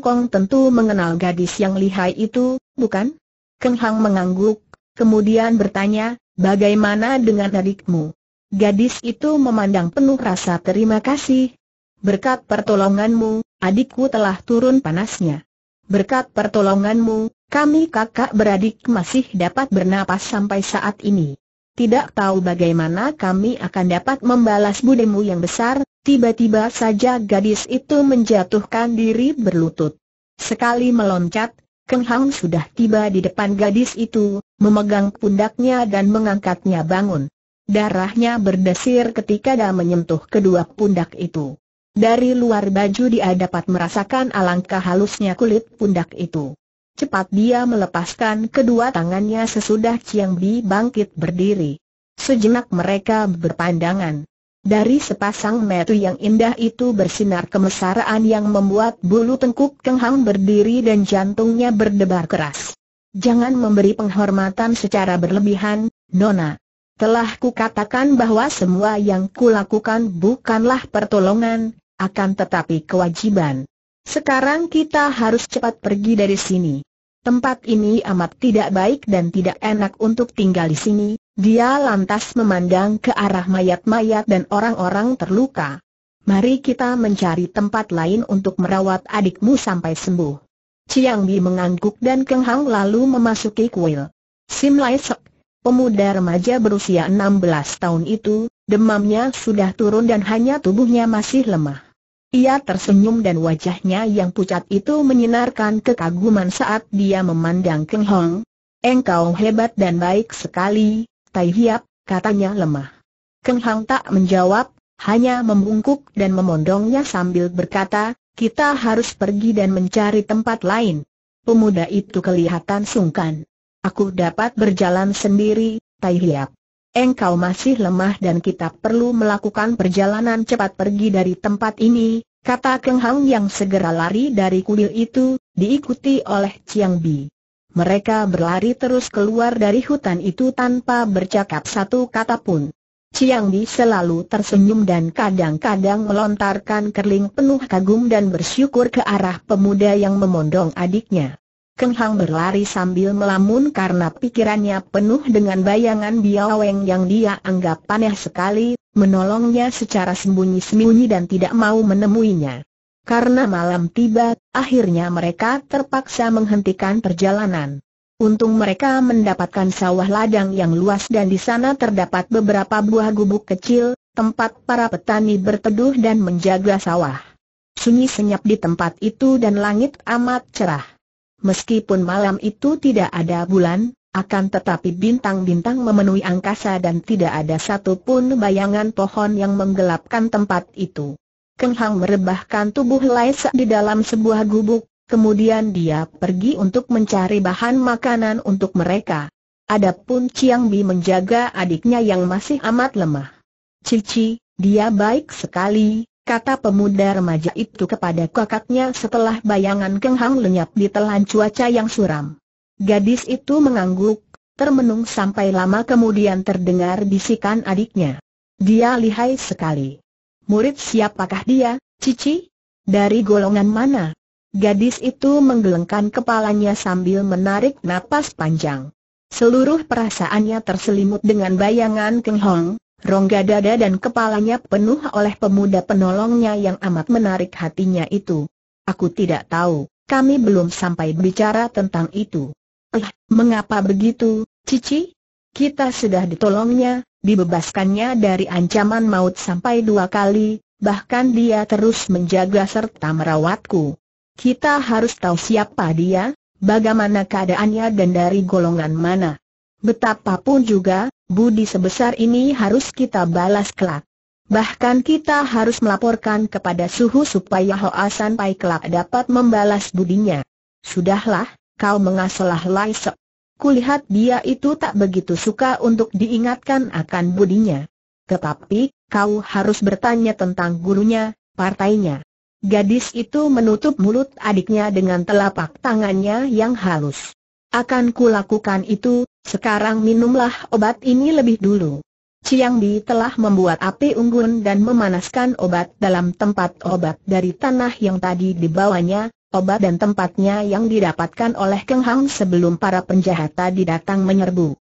Kong tentu mengenal gadis yang lihai itu, bukan? Keng Hang mengangguk, kemudian bertanya, bagaimana dengan adikmu? Gadis itu memandang penuh rasa terima kasih. Berkat pertolonganmu, adikku telah turun panasnya. Berkat pertolonganmu, kami kakak beradik masih dapat bernapas sampai saat ini tidak tahu bagaimana kami akan dapat membalas budemu yang besar, tiba-tiba saja gadis itu menjatuhkan diri berlutut. Sekali meloncat, Keng Hang sudah tiba di depan gadis itu, memegang pundaknya dan mengangkatnya bangun. Darahnya berdesir ketika dia menyentuh kedua pundak itu. Dari luar baju dia dapat merasakan alangkah halusnya kulit pundak itu. Cepat dia melepaskan kedua tangannya sesudah Chiang Bi bangkit berdiri. Sejenak mereka berpandangan. Dari sepasang metu yang indah itu bersinar kemesraan yang membuat bulu tengkuk Keng berdiri dan jantungnya berdebar keras. Jangan memberi penghormatan secara berlebihan, Nona. Telah kukatakan bahwa semua yang kulakukan bukanlah pertolongan, akan tetapi kewajiban. Sekarang kita harus cepat pergi dari sini. Tempat ini amat tidak baik dan tidak enak untuk tinggal di sini. Dia lantas memandang ke arah mayat-mayat dan orang-orang terluka. Mari kita mencari tempat lain untuk merawat adikmu sampai sembuh. Chiang Bi mengangguk dan kenghang lalu memasuki kuil. Sim Lai Sek, pemuda remaja berusia 16 tahun itu, demamnya sudah turun dan hanya tubuhnya masih lemah. Ia tersenyum dan wajahnya yang pucat itu menyinarkan kekaguman saat dia memandang Keng Hong. Engkau hebat dan baik sekali, Tai Hiap, katanya lemah. Keng Hong tak menjawab, hanya membungkuk dan memondongnya sambil berkata, kita harus pergi dan mencari tempat lain. Pemuda itu kelihatan sungkan. Aku dapat berjalan sendiri, Tai Hiap engkau masih lemah dan kita perlu melakukan perjalanan cepat pergi dari tempat ini, kata Keng Hang yang segera lari dari kuil itu, diikuti oleh Chiang Bi. Mereka berlari terus keluar dari hutan itu tanpa bercakap satu kata pun. Chiang Bi selalu tersenyum dan kadang-kadang melontarkan kerling penuh kagum dan bersyukur ke arah pemuda yang memondong adiknya. Keng Hang berlari sambil melamun karena pikirannya penuh dengan bayangan Biaweng yang dia anggap aneh sekali, menolongnya secara sembunyi-sembunyi dan tidak mau menemuinya. Karena malam tiba, akhirnya mereka terpaksa menghentikan perjalanan. Untung mereka mendapatkan sawah ladang yang luas dan di sana terdapat beberapa buah gubuk kecil, tempat para petani berteduh dan menjaga sawah. Sunyi senyap di tempat itu dan langit amat cerah. Meskipun malam itu tidak ada bulan, akan tetapi bintang-bintang memenuhi angkasa dan tidak ada satupun bayangan pohon yang menggelapkan tempat itu. Keng Hang merebahkan tubuh Laisa di dalam sebuah gubuk, kemudian dia pergi untuk mencari bahan makanan untuk mereka. Adapun Chiang Bi menjaga adiknya yang masih amat lemah. Cici, dia baik sekali, kata pemuda remaja itu kepada kakaknya setelah bayangan Keng Hang lenyap di telan cuaca yang suram. Gadis itu mengangguk, termenung sampai lama kemudian terdengar bisikan adiknya. Dia lihai sekali. Murid siapakah dia, Cici? Dari golongan mana? Gadis itu menggelengkan kepalanya sambil menarik napas panjang. Seluruh perasaannya terselimut dengan bayangan Keng Hong, Rongga dada dan kepalanya penuh oleh pemuda penolongnya yang amat menarik hatinya itu. Aku tidak tahu, kami belum sampai bicara tentang itu. Eh, mengapa begitu, Cici? Kita sudah ditolongnya, dibebaskannya dari ancaman maut sampai dua kali, bahkan dia terus menjaga serta merawatku. Kita harus tahu siapa dia, bagaimana keadaannya dan dari golongan mana. Betapapun juga, budi sebesar ini harus kita balas kelak. Bahkan kita harus melaporkan kepada suhu supaya Hoa Sanpai kelak dapat membalas budinya. Sudahlah, kau mengasalah Lai Sek. Kulihat dia itu tak begitu suka untuk diingatkan akan budinya. Tetapi, kau harus bertanya tentang gurunya, partainya. Gadis itu menutup mulut adiknya dengan telapak tangannya yang halus. Akan kulakukan itu, sekarang minumlah obat ini lebih dulu. Chiang Bi telah membuat api unggun dan memanaskan obat dalam tempat obat dari tanah yang tadi dibawanya, obat dan tempatnya yang didapatkan oleh Keng Hang sebelum para penjahat tadi datang menyerbu.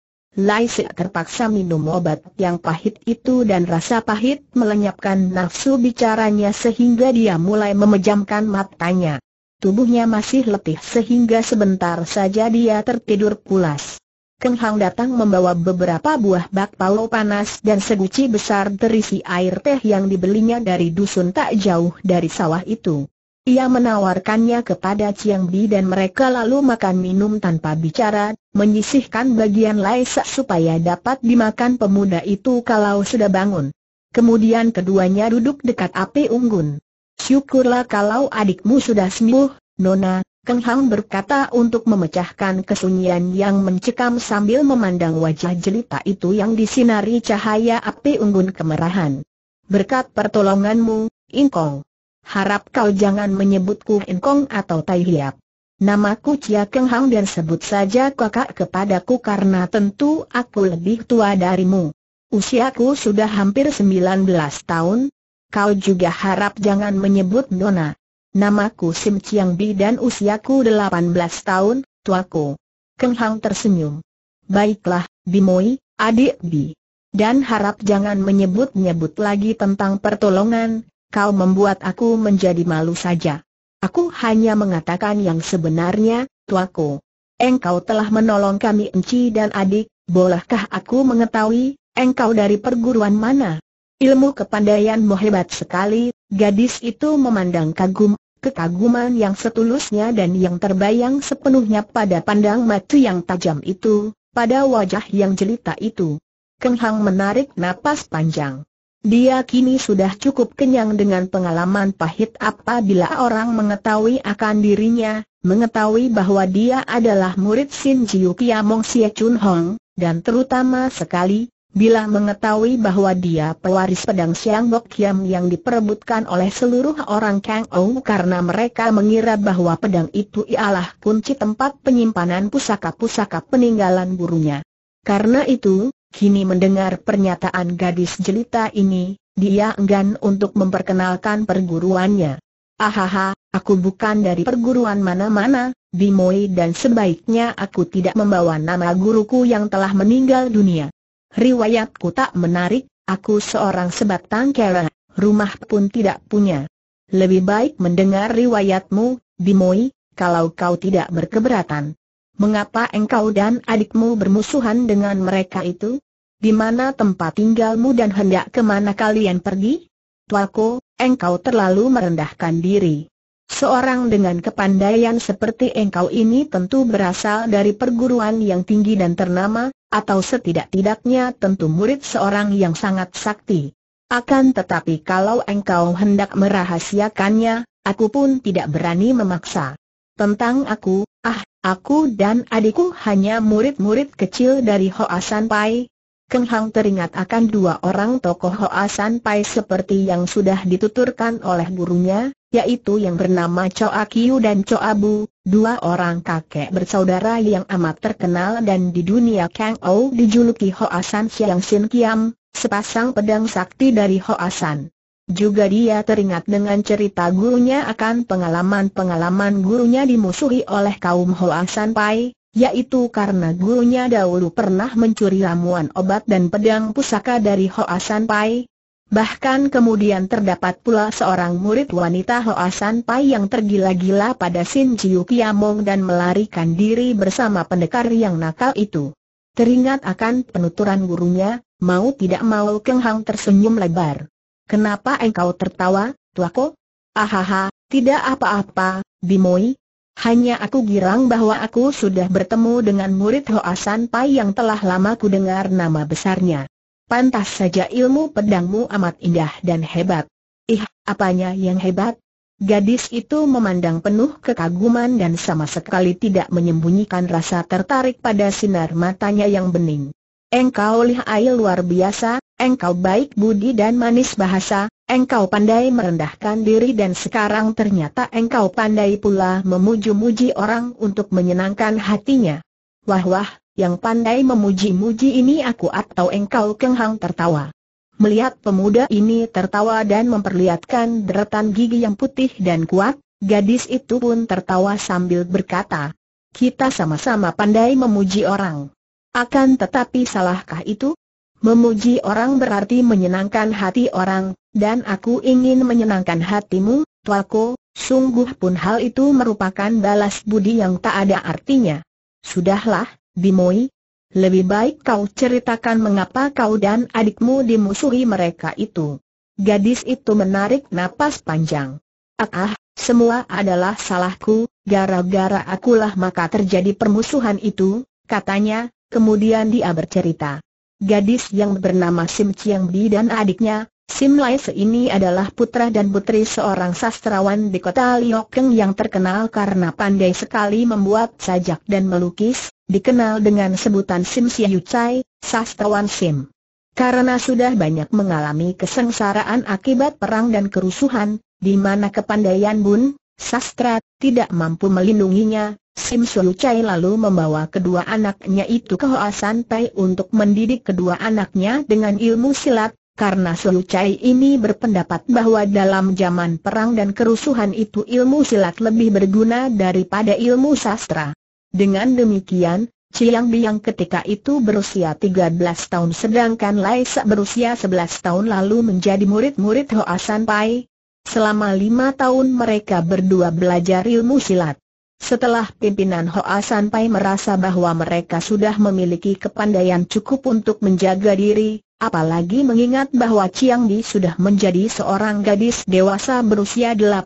Lai Si terpaksa minum obat yang pahit itu dan rasa pahit melenyapkan nafsu bicaranya sehingga dia mulai memejamkan matanya. Tubuhnya masih letih sehingga sebentar saja dia tertidur pulas. Keng Hang datang membawa beberapa buah bak bakpao panas dan seguci besar terisi air teh yang dibelinya dari dusun tak jauh dari sawah itu. Ia menawarkannya kepada Chiang Bi dan mereka lalu makan minum tanpa bicara, menyisihkan bagian Laisa supaya dapat dimakan pemuda itu kalau sudah bangun. Kemudian keduanya duduk dekat api unggun. Syukurlah kalau adikmu sudah sembuh, Nona, Keng Hang berkata untuk memecahkan kesunyian yang mencekam sambil memandang wajah jelita itu yang disinari cahaya api unggun kemerahan. Berkat pertolonganmu, Ingkong. Harap kau jangan menyebutku Ingkong atau Tai Hiap. Namaku Chia Keng Hang dan sebut saja kakak kepadaku karena tentu aku lebih tua darimu. Usiaku sudah hampir 19 tahun. Kau juga harap jangan menyebut Nona. Namaku Sim Chiang Bi dan usiaku 18 tahun, tuaku. Keng Hang tersenyum. Baiklah, Bimoi, adik Bi. Dan harap jangan menyebut-nyebut lagi tentang pertolongan, kau membuat aku menjadi malu saja. Aku hanya mengatakan yang sebenarnya, tuaku. Engkau telah menolong kami Enci dan adik, bolehkah aku mengetahui, engkau dari perguruan mana? Ilmu kepandaianmu hebat sekali, gadis itu memandang kagum, kekaguman yang setulusnya dan yang terbayang sepenuhnya pada pandang mata yang tajam itu, pada wajah yang jelita itu. Keng Hang menarik napas panjang. Dia kini sudah cukup kenyang dengan pengalaman pahit apabila orang mengetahui akan dirinya, mengetahui bahwa dia adalah murid Sin Jiu Kiamong Sia Chun Hong, dan terutama sekali, Bila mengetahui bahwa dia pewaris pedang Siang Bok Kiam yang diperebutkan oleh seluruh orang Kang Ou karena mereka mengira bahwa pedang itu ialah kunci tempat penyimpanan pusaka-pusaka peninggalan burunya. Karena itu, kini mendengar pernyataan gadis jelita ini, dia enggan untuk memperkenalkan perguruannya. Ahaha, aku bukan dari perguruan mana-mana, Bimoi dan sebaiknya aku tidak membawa nama guruku yang telah meninggal dunia riwayatku tak menarik, aku seorang sebatang kera, rumah pun tidak punya. Lebih baik mendengar riwayatmu, Bimoi, kalau kau tidak berkeberatan. Mengapa engkau dan adikmu bermusuhan dengan mereka itu? Di mana tempat tinggalmu dan hendak kemana kalian pergi? Tuaku, engkau terlalu merendahkan diri. Seorang dengan kepandaian seperti engkau ini tentu berasal dari perguruan yang tinggi dan ternama, atau setidak-tidaknya tentu murid seorang yang sangat sakti. Akan tetapi kalau engkau hendak merahasiakannya, aku pun tidak berani memaksa. Tentang aku, ah, aku dan adikku hanya murid-murid kecil dari Hoa San Pai. Keng Hang teringat akan dua orang tokoh Hoa San Pai seperti yang sudah dituturkan oleh gurunya, yaitu yang bernama Choa Kiu dan Choa Bu, Dua orang kakek bersaudara yang amat terkenal dan di dunia Kang Ou dijuluki Hoasan Siang Sin Kiam, sepasang pedang sakti dari Hoasan. Juga dia teringat dengan cerita gurunya akan pengalaman-pengalaman gurunya dimusuhi oleh kaum Hoasan Pai, yaitu karena gurunya dahulu pernah mencuri ramuan obat dan pedang pusaka dari Hoasan Pai, Bahkan kemudian terdapat pula seorang murid wanita Hoasan Pai yang tergila-gila pada Sin Chiu Piamong dan melarikan diri bersama pendekar yang nakal itu. Teringat akan penuturan gurunya, mau tidak mau Keng Hang tersenyum lebar. Kenapa engkau tertawa, tuako? Ahaha, tidak apa-apa, Bimoi. Hanya aku girang bahwa aku sudah bertemu dengan murid Hoasan Pai yang telah lama ku dengar nama besarnya. Pantas saja ilmu pedangmu amat indah dan hebat. Ih, apanya yang hebat? Gadis itu memandang penuh kekaguman dan sama sekali tidak menyembunyikan rasa tertarik pada sinar matanya yang bening. Engkau lihai luar biasa, engkau baik budi dan manis bahasa, engkau pandai merendahkan diri dan sekarang ternyata engkau pandai pula memuji-muji orang untuk menyenangkan hatinya. Wah wah, yang pandai memuji-muji ini aku atau engkau kenghang tertawa. Melihat pemuda ini tertawa dan memperlihatkan deretan gigi yang putih dan kuat, gadis itu pun tertawa sambil berkata, kita sama-sama pandai memuji orang. Akan tetapi salahkah itu? Memuji orang berarti menyenangkan hati orang, dan aku ingin menyenangkan hatimu, tuaku, sungguh pun hal itu merupakan balas budi yang tak ada artinya. Sudahlah, Bimoi, lebih baik kau ceritakan mengapa kau dan adikmu dimusuhi mereka itu. Gadis itu menarik napas panjang. Ah, ah semua adalah salahku, gara-gara akulah maka terjadi permusuhan itu, katanya, kemudian dia bercerita. Gadis yang bernama Sim Chiang Bi dan adiknya, Sim Lai Se ini adalah putra dan putri seorang sastrawan di kota Liokeng yang terkenal karena pandai sekali membuat sajak dan melukis, dikenal dengan sebutan Sim Siu Chai, sastrawan Sim. Karena sudah banyak mengalami kesengsaraan akibat perang dan kerusuhan, di mana kepandaian Bun, sastra, tidak mampu melindunginya, Sim Siu Chai lalu membawa kedua anaknya itu ke Hoa San Pai untuk mendidik kedua anaknya dengan ilmu silat, karena Siu Chai ini berpendapat bahwa dalam zaman perang dan kerusuhan itu ilmu silat lebih berguna daripada ilmu sastra. Dengan demikian, Chiang Biang ketika itu berusia 13 tahun sedangkan Lai Sa berusia 11 tahun lalu menjadi murid-murid Hoa San Pai. Selama lima tahun mereka berdua belajar ilmu silat. Setelah pimpinan Hoa Sanpai merasa bahwa mereka sudah memiliki kepandaian cukup untuk menjaga diri, apalagi mengingat bahwa Chiang Di sudah menjadi seorang gadis dewasa berusia 18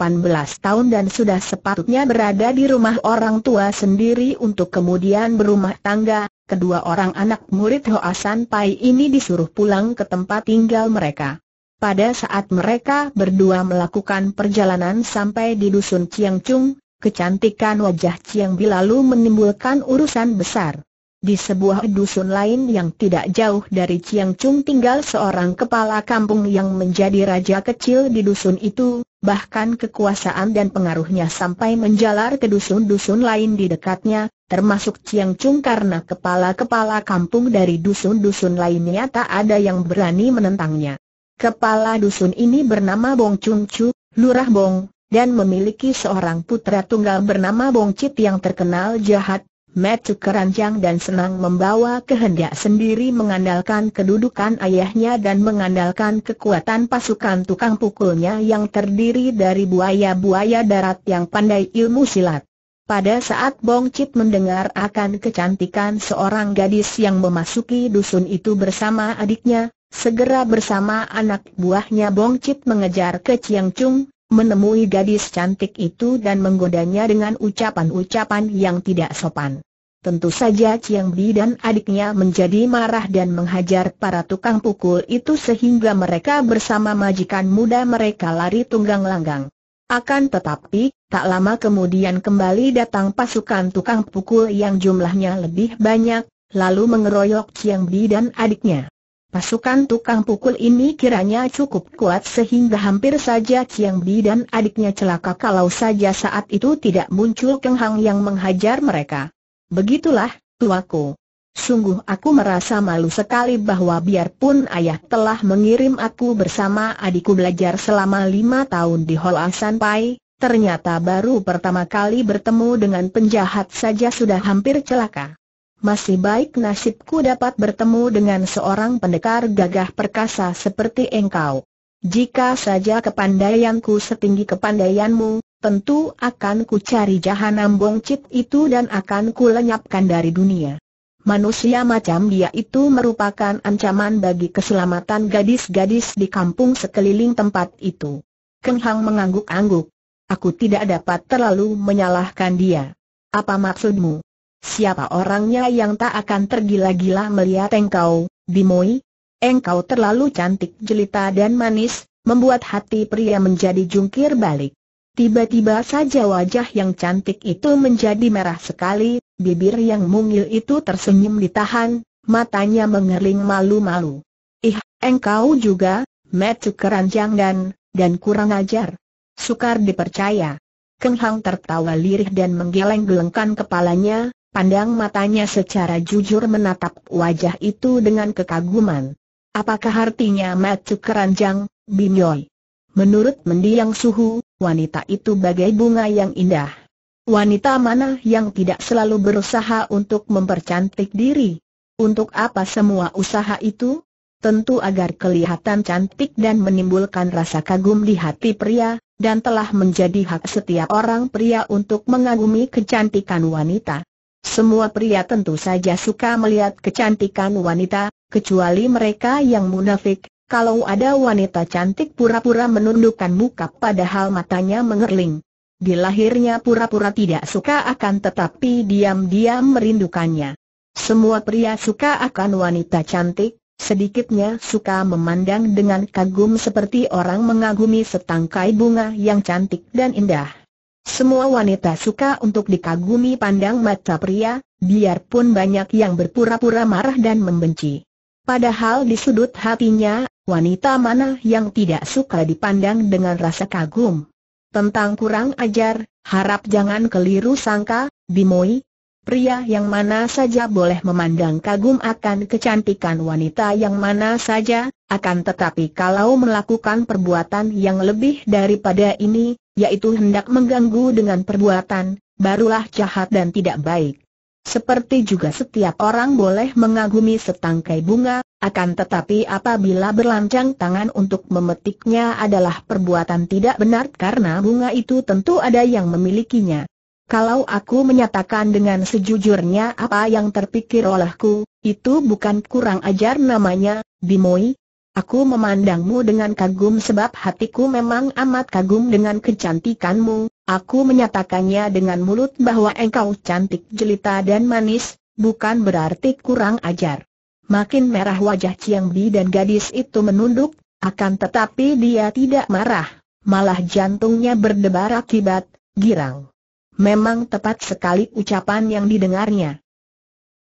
tahun dan sudah sepatutnya berada di rumah orang tua sendiri untuk kemudian berumah tangga, kedua orang anak murid Hoa Sanpai ini disuruh pulang ke tempat tinggal mereka. Pada saat mereka berdua melakukan perjalanan sampai di dusun Chiang Chung, Kecantikan wajah Chiang Bi lalu menimbulkan urusan besar. Di sebuah dusun lain yang tidak jauh dari Chiang Chung tinggal seorang kepala kampung yang menjadi raja kecil di dusun itu, bahkan kekuasaan dan pengaruhnya sampai menjalar ke dusun-dusun lain di dekatnya, termasuk Chiang Chung karena kepala-kepala kampung dari dusun-dusun lainnya tak ada yang berani menentangnya. Kepala dusun ini bernama Bong Chung Chu, Lurah Bong, dan memiliki seorang putra tunggal bernama Bong Bongcit yang terkenal jahat, Matthew kerancang dan senang membawa kehendak sendiri mengandalkan kedudukan ayahnya dan mengandalkan kekuatan pasukan tukang pukulnya yang terdiri dari buaya-buaya darat yang pandai ilmu silat. Pada saat Bong Chit mendengar akan kecantikan seorang gadis yang memasuki dusun itu bersama adiknya, segera bersama anak buahnya Bong Chit mengejar ke Chiang Chung, menemui gadis cantik itu dan menggodanya dengan ucapan-ucapan yang tidak sopan. Tentu saja Chiang Bi dan adiknya menjadi marah dan menghajar para tukang pukul itu sehingga mereka bersama majikan muda mereka lari tunggang langgang. Akan tetapi, tak lama kemudian kembali datang pasukan tukang pukul yang jumlahnya lebih banyak, lalu mengeroyok Chiang Bi dan adiknya. Pasukan tukang pukul ini kiranya cukup kuat sehingga hampir saja Chiang Bi dan adiknya celaka kalau saja saat itu tidak muncul Keng Hang yang menghajar mereka. Begitulah, tuaku. Sungguh aku merasa malu sekali bahwa biarpun ayah telah mengirim aku bersama adikku belajar selama lima tahun di San Pai, ternyata baru pertama kali bertemu dengan penjahat saja sudah hampir celaka masih baik nasibku dapat bertemu dengan seorang pendekar gagah perkasa seperti engkau. Jika saja kepandaianku setinggi kepandaianmu, tentu akan ku cari jahanam bongcit itu dan akan ku lenyapkan dari dunia. Manusia macam dia itu merupakan ancaman bagi keselamatan gadis-gadis di kampung sekeliling tempat itu. Keng Hang mengangguk-angguk. Aku tidak dapat terlalu menyalahkan dia. Apa maksudmu? Siapa orangnya yang tak akan tergila-gila melihat engkau, Bimoi? Engkau terlalu cantik jelita dan manis, membuat hati pria menjadi jungkir balik. Tiba-tiba saja wajah yang cantik itu menjadi merah sekali, bibir yang mungil itu tersenyum ditahan, matanya mengerling malu-malu. Ih, engkau juga, metu keranjang dan, dan kurang ajar. Sukar dipercaya. Kenghang tertawa lirih dan menggeleng-gelengkan kepalanya, Pandang matanya secara jujur menatap wajah itu dengan kekaguman. Apakah artinya macu keranjang, Bimyoi? Menurut mendiang suhu, wanita itu bagai bunga yang indah. Wanita mana yang tidak selalu berusaha untuk mempercantik diri? Untuk apa semua usaha itu? Tentu agar kelihatan cantik dan menimbulkan rasa kagum di hati pria, dan telah menjadi hak setiap orang pria untuk mengagumi kecantikan wanita. Semua pria tentu saja suka melihat kecantikan wanita, kecuali mereka yang munafik. Kalau ada wanita cantik pura-pura menundukkan muka padahal matanya mengerling. Di lahirnya pura-pura tidak suka akan tetapi diam-diam merindukannya. Semua pria suka akan wanita cantik, sedikitnya suka memandang dengan kagum seperti orang mengagumi setangkai bunga yang cantik dan indah. Semua wanita suka untuk dikagumi pandang mata pria, biarpun banyak yang berpura-pura marah dan membenci. Padahal di sudut hatinya, wanita mana yang tidak suka dipandang dengan rasa kagum. Tentang kurang ajar, harap jangan keliru sangka, Bimoi. Pria yang mana saja boleh memandang kagum akan kecantikan wanita yang mana saja, akan tetapi kalau melakukan perbuatan yang lebih daripada ini, yaitu hendak mengganggu dengan perbuatan, barulah jahat dan tidak baik. Seperti juga setiap orang boleh mengagumi setangkai bunga, akan tetapi apabila berlancang tangan untuk memetiknya adalah perbuatan tidak benar karena bunga itu tentu ada yang memilikinya. Kalau aku menyatakan dengan sejujurnya apa yang terpikir olehku, itu bukan kurang ajar namanya, Bimoi, Aku memandangmu dengan kagum sebab hatiku memang amat kagum dengan kecantikanmu. Aku menyatakannya dengan mulut bahwa engkau cantik jelita dan manis, bukan berarti kurang ajar. Makin merah wajah Chiang Bi dan gadis itu menunduk, akan tetapi dia tidak marah, malah jantungnya berdebar akibat girang. Memang tepat sekali ucapan yang didengarnya.